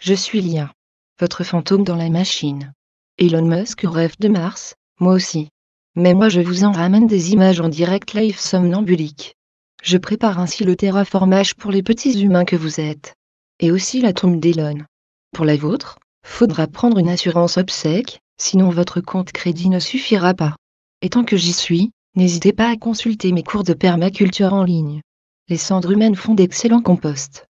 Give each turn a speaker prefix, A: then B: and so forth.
A: Je suis Lia. Votre fantôme dans la machine. Elon Musk rêve de Mars, moi aussi. Mais moi je vous en ramène des images en direct live somnambulique. Je prépare ainsi le terraformage pour les petits humains que vous êtes. Et aussi la tombe d'Elon. Pour la vôtre, faudra prendre une assurance obsèque, sinon votre compte crédit ne suffira pas. Et tant que j'y suis, n'hésitez pas à consulter mes cours de permaculture en ligne. Les cendres humaines font d'excellents composts.